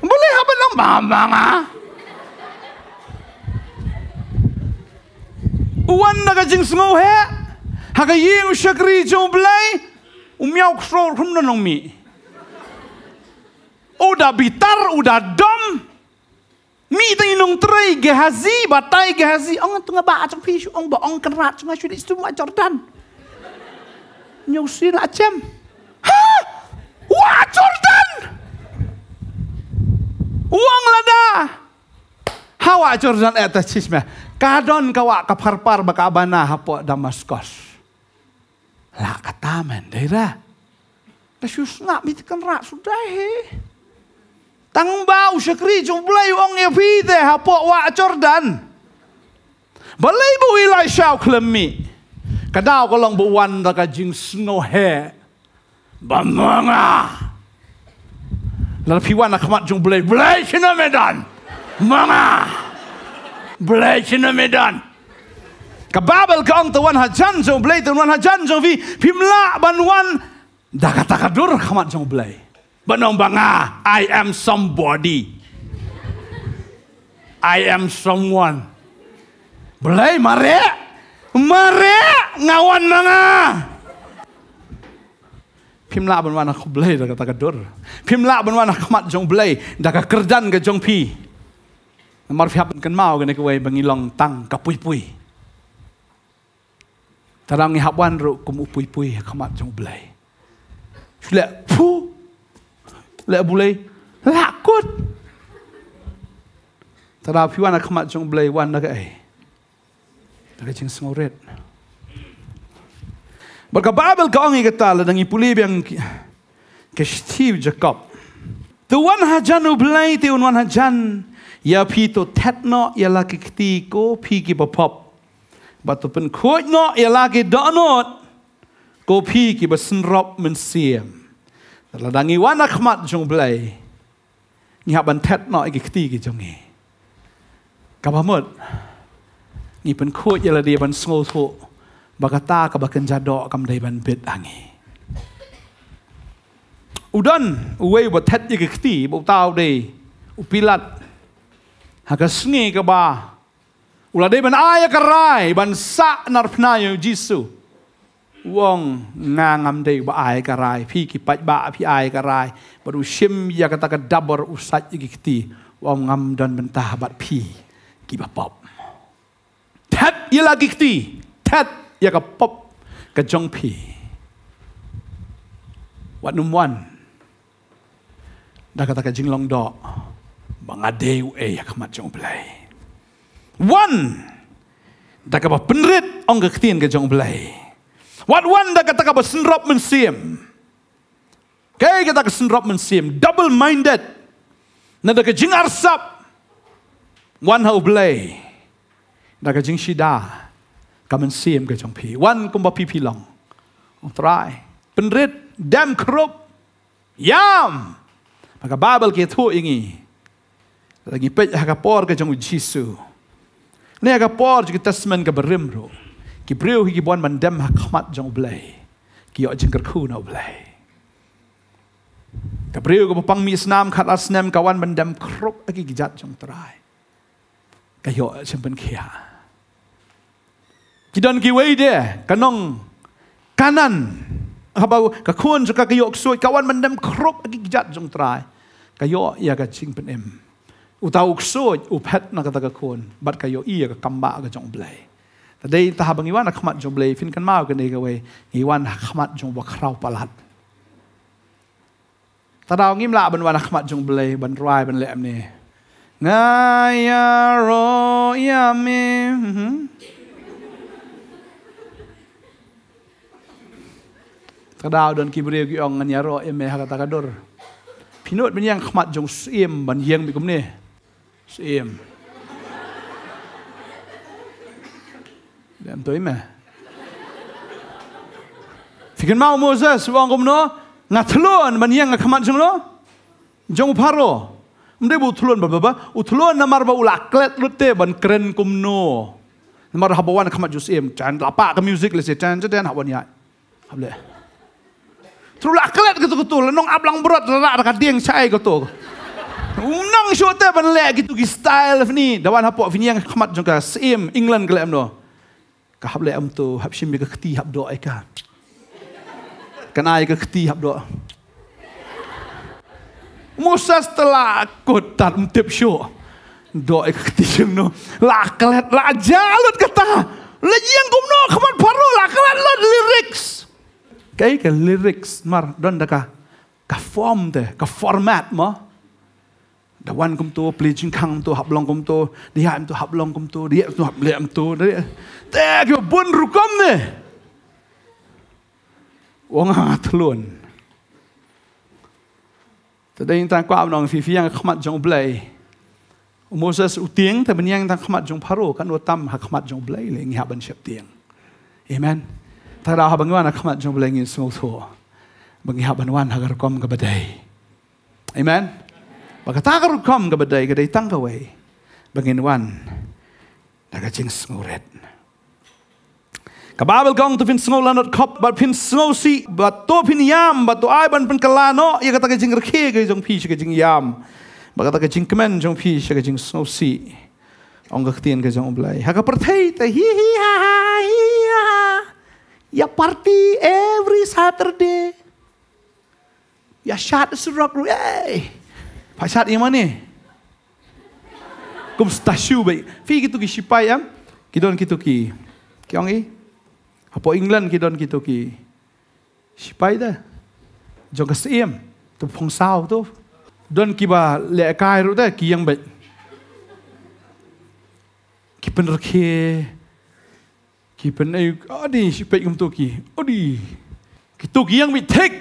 Boleh apa nang mama nga? Ha? Uwan na ka jing sungau he? Haka yeng syakri jau belai? Umiau kusro rum na nong mi. Udah bitar, udah dom. Mi ta inong trai gehazi, batai gehazi. Ang tunga ba acak pisu, ang ba kerat, cuma syudis tu mu acordan nyusin acem. Hah? Wah, Jordan! Uang lada! Hawa Jordan eta eh, cisme. Kadon kawa kaparpar baka abana hapo Damaskus. Lah kataman daira. Tasus na mitkan ra sudah he. Tang bau sekri jumblai wong e ya vide hapo wa Jordan. Balai bu ilai syau klemi. Kadaw ko lang buwan na ka jing snohe. Bamanga! Lalapiwa na kamat jong blay. Blay si na medan! Mga! Blay si na medan! Kababal ka ang tawan hajan jong blay. Tawan hajan jong vi. Pimla banwan. Dakatakadur kamat jong blay. Banong banga. I am somebody. I am someone. Blay mare! mare ngawan mana Pimla ban wana ko blai da kata kedur. Pimla ban wana kamat jong blai da ka kerdan ke jong pi. Mar fi haben ken mau gane ke wei tang ka pui pui. Tarang ni haban ru kum pui pui kamat jong blai. Sule pu. Le bulai lakut. Tarang fi wana kamat jong blai wan ke ai. Dari jing sengurit. Baga Babel kaong i kata la dengi pulib yang kestiv Jacob. Tu wan hajan ublai ti wan hajan ya pi to tetno ya laki kti ko pi ki bapop. Batu pen kuat no ya laki donot ko pi ki basenrop mensiam. Dala dengi wan akhmat jung blai. Ni haban tetno i kti ki jungi. Kabamut. Kabamut ni pun kut je lah dia pun sengol tu. Bakata ke bakan jadok kam dia pun bit angi. Udan, uwe buat tet je kekti, buat tau dia. Upilat. Haka sengi ke ba. Ula dia pun ayah kerai, ban sak narpenayu jisu. Wong am dia buat ayah kerai. Pi kipat ba, pi ayah kerai. Baru shim ya kata ke dabar usat je kekti. Wong ngam dan bentah bat pi. Kipapap ia lagi kti. Tet ia ke pop ke jongpi. Wat num wan. Dah kata ke jinglong do. Bang adew eh ia ke mat jong belai. Wan. Dah kata penrit ong ke ktiin ke jong belai. Wat wan dah kata ke senrop mensiem. Kaya kita ke senrop mensiem. Double minded. Nada ke jing arsap. Wan hau belai. Wan hau belai. ดัังกกก็จชิามมนเสียบจงผีวันก m พีพี公把皮องตรายเป็นฤทธิ์เดมครบยามมากบาเบลเกทุอย่างี้แล้วก็เป็ดฮักปอร์กับจงอุจิสุเนี่ยกับปอร์จุกิตัสมันกับริมรูกิเปรียวกิบันมันเดมฮักมัดจงเบลกิออจึงกระคูนเอาเบลกับเรียวกับปังมีสนามขัดอัสเนมกับวันมันเดมครบอิกิจัดจงตรายกิยชจึงเป็นเขีย Kidan kiwei dia, kanong kanan. Apa kakun suka kayo ksoi kawan mendem krop lagi kijat jong trai. Kayo ia ka cing pen em. Utau ksoi upet na kata kakun, bat kayo ia ka kamba ka jong blai. Tadi tahap ngiwan nak khamat jong blai, fin kan mau kan dia kawai, ngiwan khamat jong bakrau palat. Tadau ngim la ban wan khamat jong blai, ban ruai ban lem ni. Ngaya ro ya mim. Mm -hmm. กระดาวเดินกิบเรียกยองเงียรอเอเมฮากตากระดรพินุษย์มันยังขมัดจงเสียมบันเยียงไปกุมนี่เสียมเดมตัวอิมะฟิกันมาอุโมซัสวางกุมโนงัทลวนบันเยียงงัขมัดจงโนจงพารโรมันได้บุทลวนบบบบอุทลวนนำมาบ่าวลักเล็ดลุเตบันเกรนกุมโนนำมาหับวันขมัดจุเสียมจันลาปะกับมิวสิกเลยสิจันจะเดนหับวันใหญ่ครับเลย Terulak kelet gitu gitu. Lenong ablang berat lerak ada dia yang cai gitu. Unang syote penelak gitu gi style ni. Dawan hapok ini yang khamat jengka same England kelet amno. Kahap le amtu hap shim bika keti hap doa eka. Kenai ke keti hap doa. Kan Musa setelah kut tan mtip syok. Doa eka keti lak no. Lakalat lajalut kata. Lajian kumno kemat paru lakalat lo lyrics cái cái lyrics mà đơn đặc cả form thế cả format mà đã quan công tu pli chinh khang tu hợp long công tu đi hạ em tu hợp long công tu đi em tu hợp liệm tu đấy thế cái buồn ru công nè ông hát luôn thế đây ta qua ông phi phi yang khmat jong blay Moses u tiếng thì yang ta khmat jong paro kan u tam hak khmat jong blay liền hạ ha bên sẹp tiếng amen Tara ha apa ha kamat jong blengin small tho. Bangi ha banwan ha gar kom gabadai. Amen. Baka ta gar kom gabadai gadai tang ka wei. Bangin wan. Da ga jing smuret. Ka babel tu to fin small lanot kop ba pin snow lah, si ba to pin yam ba to ai ban pin kalano ya kata ga jing rke ga jong phi ga jing yam. Ba kata ga jing kemen jong phi ga jing snow si. Ong ga ktien ga jong blai. Ha ga hi hi ha ha hi. Ya party every Saturday. Ya shot the rock. Hey. Pak Syat yang mana? Kum stasiu baik. Fi gitu ki sipai ya. Kidon kitu ki. Kiong Apo England kidon kitu ki. Sipai dah. Jaga siem. Tu pong sao tu. Don kiba le kairu dah ki yang baik. Ki penerke. Ki penerke ki pen ai adi pe ngum tu ki adi ki tu yang mi tek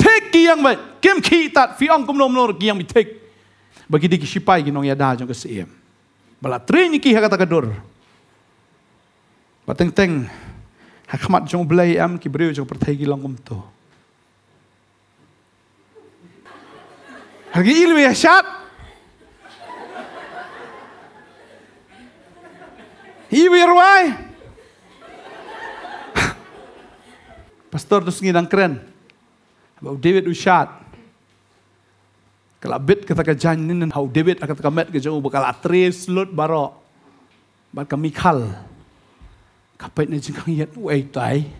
tek ki yang mai kem ki tat fi ong kum nom nor ki yang mi tek bagi dik si pai ki nong ya da jong ke si bala train ki ha kata kedur ba teng teng ha khamat jong blai am ki breu jong pertai ki long kum tu Hargi ilmu ya syat. Hiwir wai. Pastor tu sengidang keren. Bahawa David tu usyat. Kalau bet kata kajian ini, dan David akan kata kamet kajian ini, oh, bakal atris barok. Bakal mikal. Kapit ni jengkang yat, wai tai. Wai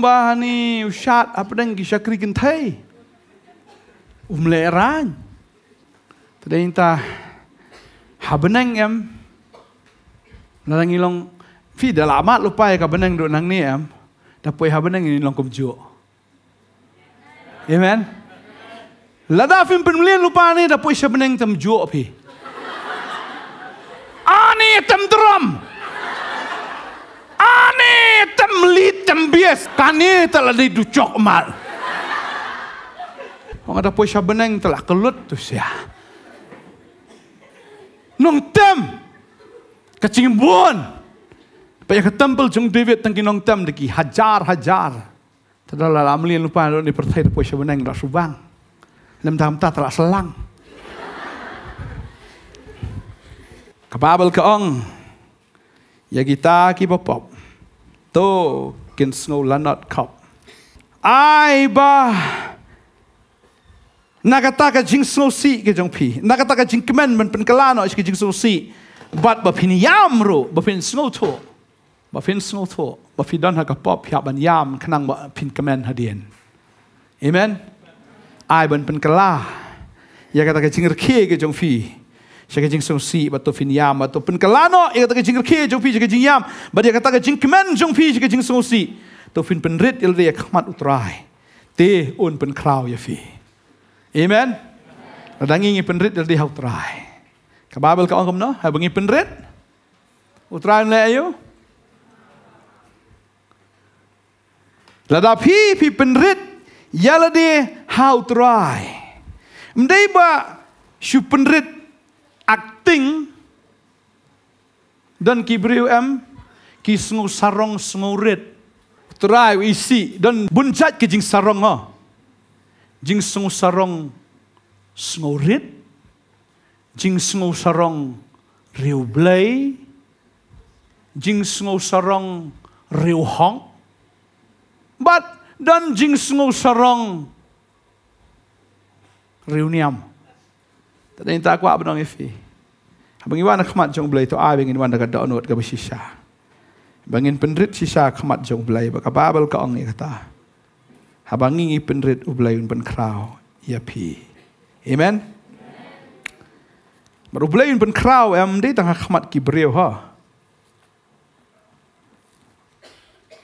bahan ni ushat apa dan ki syakri kentai. Umleran. tidak ta habeneng em. Nalang ilong fi dah lama lupa ya kabeneng duk nang ni em. tapi habeneng ini longkom ju. Amen. Lada film pemlian lupa ni tapi syabeneng tem ju api. Ani ah tem drum. Cembies, kani telah diducok mal. Wang ada poisa beneng telah kelut tu sia. Nong tem kecimbon, bun. Paya ke tempel jung David tengki nong tem deki hajar hajar. Tadalah lamli lupa lo ni pertai de poisa beneng dah subang. Lem dam ta telah selang. Kepabel keong, Ya kita ki popop. Tuh, Kin Snow Lanat Cup. Ai ba Nagata ka jing snow si ke jong pi Nagata ka jing kemen men pen kala no jing snow si But ba pin yam ro ba pin snow to ba pin snow to ba fi dan ha ka pop ya ban yam kenang ba pin kemen ha dien Amen Ai ban pen kala ya kata ka jing rke ke jong pi saya kajing sung batu finiam, batu pen kelano. Ia kata kajing kerja jumpi, jika kajing yam. Bagi kata kajing kemen jung pi kajing sung Tu fin penrit, rit dia kemat utrai. Ti un pen kraw ya fi. Amen. Ada ngingi penrit, rit dia utrai. Kebabel kau angkum no? Hai bengi penrit, Utrai nle ayo. Lada pi pi penrit, rit. dia how ha try. Mdeba shu pen penting dan kibriu em kisngu sarong smurit try isi dan bunjat ke jing sarong ha jing sngu sarong smurit jing sngu sarong riu blai jing sngu sarong riu hong but dan jing sngu sarong riu niam tadi entah aku apa dong ifi Bang Iwan khamat jong belai tu ai bang Iwan dekat download ke bisisha. Bang in pendrit sisa khamat jong belai ba kapabel ka ong kata. Habang ingi pendrit u belai un ben krau ya pi. Amen. Baru belai un ben krau em de tang khamat ki breu ha.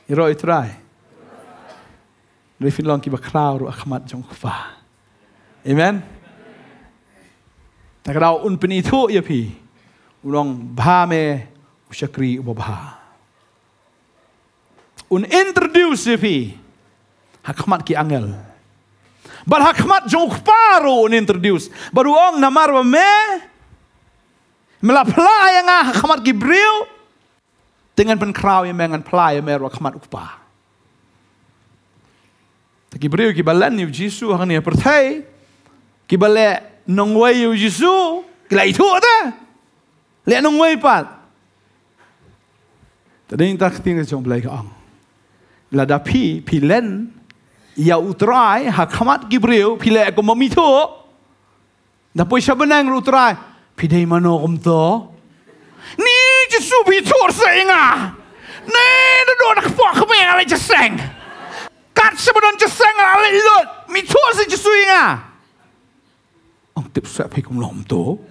Iro itrai. Rifin long ki ba krau ru khamat jong kufa. Amen. Tak kau unpenitu ya pi ulong bahame ushakri ubabaha. Un introduce vi hakmat ki angel. Bal hakmat jong paru un introduce. Baru ong namar me melapla yang ah hakmat gibril dengan penkrau yang mengan play ya mer hakmat ukpa. Tapi beri ki balan ni Jesus hang ni pertai ki balak nong wayu Jesus kelai itu ada lihat nungguai pat. Tadi tak tinggal cuma belai ke ang. Ah. Lada pi, pi len, ia utrai, hakamat gibril, pi le aku memitu. Dapoi siapa nang utrai, pi dey mana kum tu. Ni je supi tur seng ah. Ni dia dua nak fok kami yang je seng. Kat siapa nang je seng ah, alai ilut, mi tur seng je suing ah. Ang tip suap pi kum lom tu.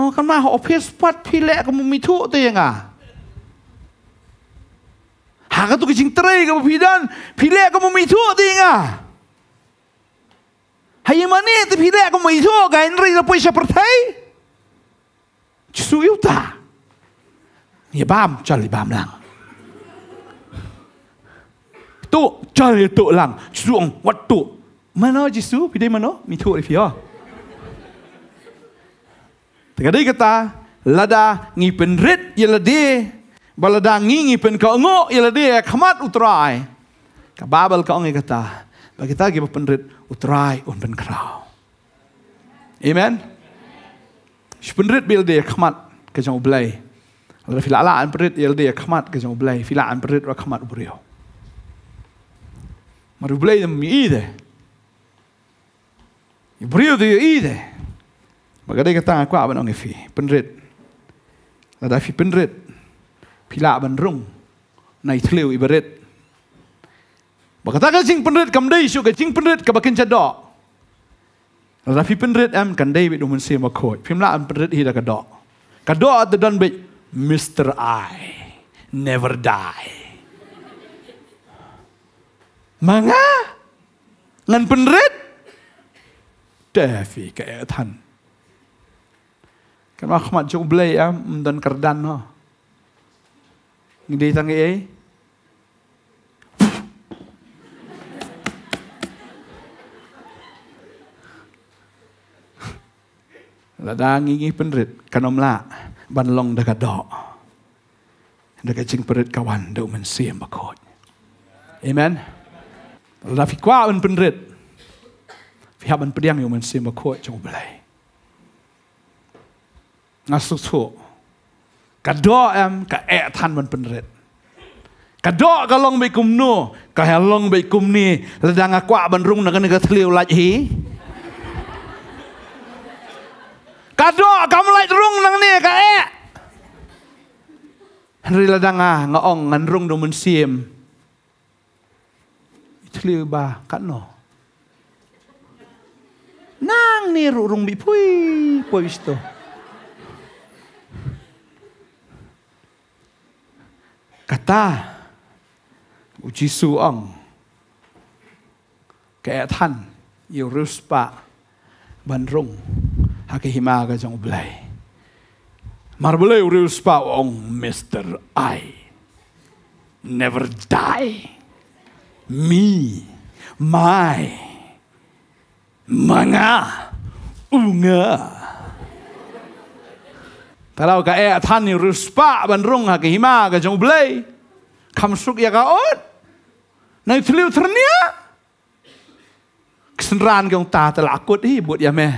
โอ้ขันมาหอเพีสปัดพีแหลก็มมีทุ่ตัวยังอ่ะ หากตุกจิงเตรกับพีดันพีแหลก็มมีทุ่ตัวยังอ่ะให้ยมานี่ตพีแหลก็มมีทุ่กันรีจะไปเชประเทศไจิสุยุตาเยบามจัลีบามหลังตุจัลีตุลังจุงวัตตุมโนจิสุพี่ได้มโนมีทุอะไรพี่อ๋อ Tengah dia kata, lada ngipin rit yang lada, balada ngipin ke ngo yang lada kemat utrai. Ke babel kau ngi kata, bagi tagi bapin rit utrai unpin kerau. Amen. Sipin rit bil dia kemat ke jauh belai. Lada fila ala anpirit yang dia kemat ke jauh belai. Fila anpirit wa kemat beriau. Maru belai dia mi'i dia. Beriau dia ide. ก็ได้ ma gade ka ta kwa ban ong fi penrit la da fi p e n r ิ t พิลาบันรุ่งในทะเลอิบริตบอกกระทั่งจิงป็นฤทธิ์กำได้ชูกับจิงปนฤทธิ์กับบักินจัดดอกด้าีเป็นฤทธิ์แอมกันได้ไปดูมันเสียมาโคตรพิมลาอันปนฤทธิ์ฮีรากระดอกกระดอกตัดดันไปมิสเตอร์ไอ never die มังะงันเป็นฤทธิ์เดฟีกับเอทัน Kan Ahmad cukup beli ya, mendon kerdan ha. Ngedi tangi ai. Eh? Ladang lah, ngigi penrit kanom om la, ban long dekat dok. Dekat cing perit kawan do men siam bakot. Amen. Rafiqwa lah, un penrit. Fihaban pediang yang men siam bakot cukup beli nga su chu ka do em ka e than man pen ret ka do ka long bai kum nu ka he long bai kum ni la dang akwa ban rung na ka ne ka thliu la hi ka do ka mo lai rung nang ni ka e Henry la dang nga ong ngan rung do mun siem thliu ba ka no nang ni rung bi pui pui sto ta Uji su ong Kaya than Yau rius pa Ban rung Haki hima ka jang ublay Mar bulay rius pa ong Mr. I Never die Me My Manga Unga Kalau ka ea than yau rius pa Ban rung haki hima ka jang ublay Mereka kam sug ya ga on na itliu ternia kesenran geong ta tel akut hi buat ya meh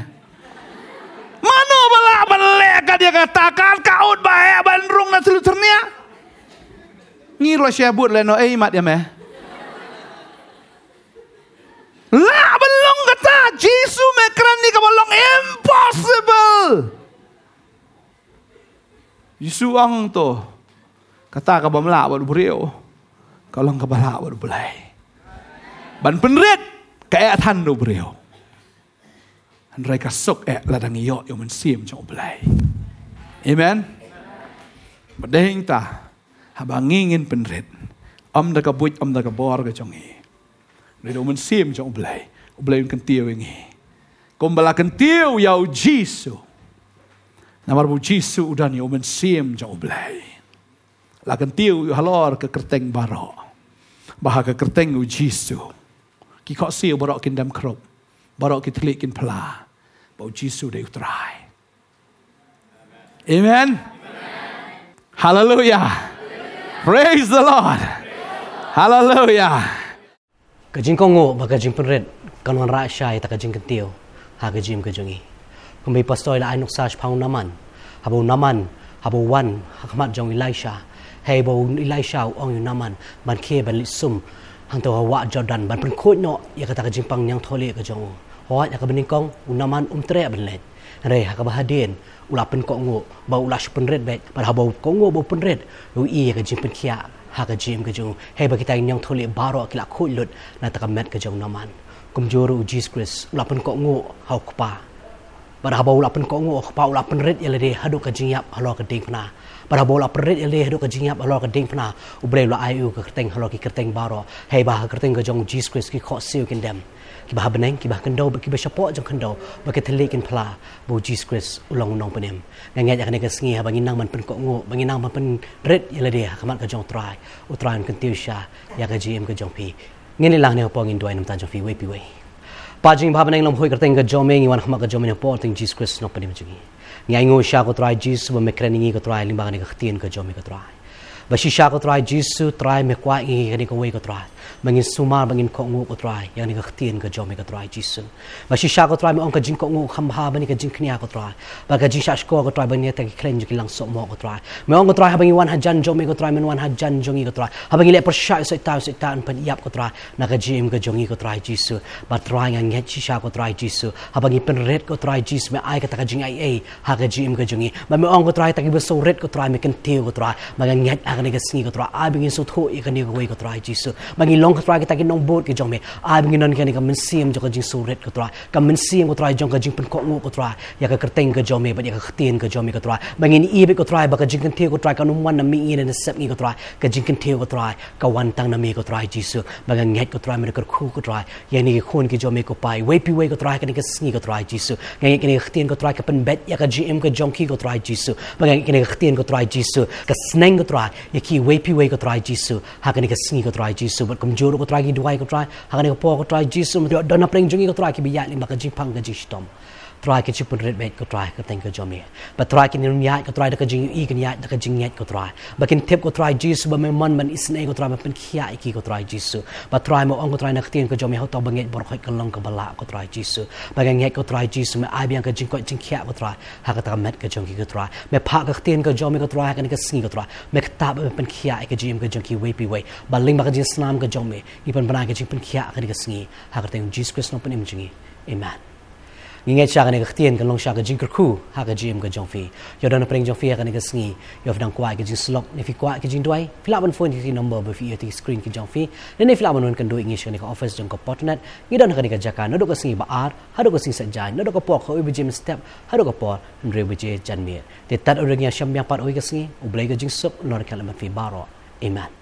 mano bala bale ka dia katakan ka ut bae bandrung na itliu ternia ngiro sia buat le no ei eh, mat ya meh la belong kata jisu me kran ni ka belong impossible Yesus ang toh Kata ka melak wad buriu. Kalau ka bala wad bulai. Ban penrit ka ayat han do buriu. Han rai kasuk e ladang iok yang men sim jo bulai. Amen. Bedeng ta habang ngingin penerit Om dah ka buit om da ka bor ka jongi. Ni do men sim jo bulai. Bulai ken tiu yau Jesus. Namar bu Jesus udan yo men sim jo bulai la kentiu yu halor ke kerteng baro. Baha ke kerteng yu jisu. Ki kok siu barok kin dam krup. Barok ki telik kin pela. Bau jisu de utrai. Amen. Amen. Hallelujah. Praise the Lord. Hallelujah. Kajing kongo baga jing penret kanwan ra syai ta kajing kentiu. Ha kajing kajungi. Kumbi pastoi la ainuk sash paung naman. Habu naman habu wan hakmat jong Elisha. Hei bo ilai shao ong naman man ke ban li hang to wa jordan ban pen khoj no ya kata jing pang nyang thole ya ka jong ho ya ka bening kong un naman um tre ya ban le re ha ka bahadin ula pen ko ngo ba ula shu pen red bet par ha bo ko ngo bo pen red u i ya ka jing kia ha ka jing ka jong hey ba kita nyang thole baro kila khoj lut na ta ka met ka jong naman kum jor u jesus christ ula pen ko ngo ha ku pa par ha bo pen ko ngo pa ula pen red ya le de ha do ka jing ha lo ka ding na pada bola perit ele hedo ke jingap alor ke ding pna ubre lo ayu ke kerteng halor ki kerteng baro hei bah kerteng ke jong jis kris ki kho siu ken dem ki bah beneng ki bah kendo ki bah sapo jong kendo ba ke thle ken phla bo jis kris ulong nong penem ngengat akne ke singi ha banginang man pen ko ngo banginang man pen red ele dia kamat ke jong trai utrai ken tiu sha ya ke jim ke jong pi ngene lang ne hopong indoi nam tan jong pi wei pi wei pajing bhavaneng lom hoi karteng ga jomeng iwan hama ga jomeng ne porting jis kris no penem jingi یعنی اون شاه کترای جیس و مکرنگی کترای این باقی نگهتین که جمعی کترای Basisha ko try Jesus try me kwa i ni ko ko try. Mangin suma mangin ko ngu ko try. Yang ni khtien ko jomi ko try Jesus. Basisha ko try me onka jing ko ngu khamha bani ka jing khnia ko try. Ba ka jing shash ko ko try bani ta klen ju kilang so mo ko try. Me onka try habangi wan hajan jomi ko try men wan hajan jongi ko try. Habangi le per sha so ta so ta an pan yap ko try. Na ka jim ko jongi ko try Jesus. Ba try ngang nge chi sha ko try Jesus. Habangi pen red ko try Jesus me ai ka ta ka jing ai ai ha ka jim ko jongi. Ba me onka try ta ki so red ko try me kan ti ko try. Ba ngang nge ากันนี้กสิงก็ตัวอาบิงสุดโตอีกันนี้กวัยก็ตัวไอจิสุบางทีลองก็ตัวก็ตากินน้องบดก็จอมเองอาบิงนั่นก็นี่ก็มันซีมจงกจิงสูเรตก็ตัวก็มันซีมก็ตัวจังก็จิงเป็นก้องก็ตัวอยากกระเตงก็จอมเองบัดอยากก็เทียนก็จอมเองก็ตัวบางทีอีบก็ตัวบักก็จิงกันเทก็ตัวก็นุ่มวันนั้ำมีเงินเสพงี้ก็ตัวก็จิงกันเทก็ตัวก็วันตั้งน้ำมก็ตัวจีสุบางทีเงียก็ตัวมันก็คู่ก็ตัวอย่างนี้คนก็จอเอก็ไปเวปีเวก็ตัวก็นี่ก็สิงก็ตัวจีสุบางทีกนี่ก็เตียนก็ตัวก็เป็นเบ็ดอยากก็จิมก็จอขี้ก็ตัวจีสุบางทีกนี่ก็เตียนก็ตัวจีสุก็สเนงก็ตัว ye ki we pi we ko try jisu ha ka ni ka singi ko try jisu but kum juro ko try gi dwai ko try ha ka ni ko po ko try jisu mo do na pring jungi ko try ki bi ya ni ma ka ji pang ga ji stom ត្រៃកិជពុនរិតមេកត្រៃកតេងកជមីបត្រៃកិនរញាកត្រៃដកជីយីកញាដកជីញាកត្រៃបកិនធិបកត្រៃជីសបមមនមនអ៊ីស្នេកត្រៃបពិនខ្យាអ៊ីគីកត្រៃជីសបត្រៃមអងកត្រៃណកទៀនកជមីហតបងេតបរខុយកលងកបឡាកត្រៃជីសបកងេតកត្រៃជីសមអាយបៀងកជីកជីខ្យាកត្រៃហកតកមេតកជុងគីកត្រៃមេផកកទៀនកជមីកត្រៃកនកស្ងីកត្រៃមេកតាបពិនខ្យាអ៊ីកជីមកជុងគីវេពីវេបលិងបកជីស្នាមកជុងមីពីបនបណាកជីពិនខ្យាកនកស្ងីហកតេងជីសគ្រីស្ទនពិនមជីងីអាមេន ngi cha ngi khtien kan long sha ga jingkur khu ha ga jim ga kan jong fi yo dan pring jong fi ga ngi sngi yo fdan kwa ga kan jing slop ni fi kwa ga jing dwai fla phone ki nombor ba fi yati screen ki kan jong fi ni ni fla ban kan do ngi office jong ka potnet ni dan ga ni ga jaka no do ga sngi ba ar ha do ga sngi sa jai no ka po kho ha wi jim step ha do ga po ndre bi je chan mi te tat o ring ya sham ya pat o ga sngi u jing sup lor ka fi baro amen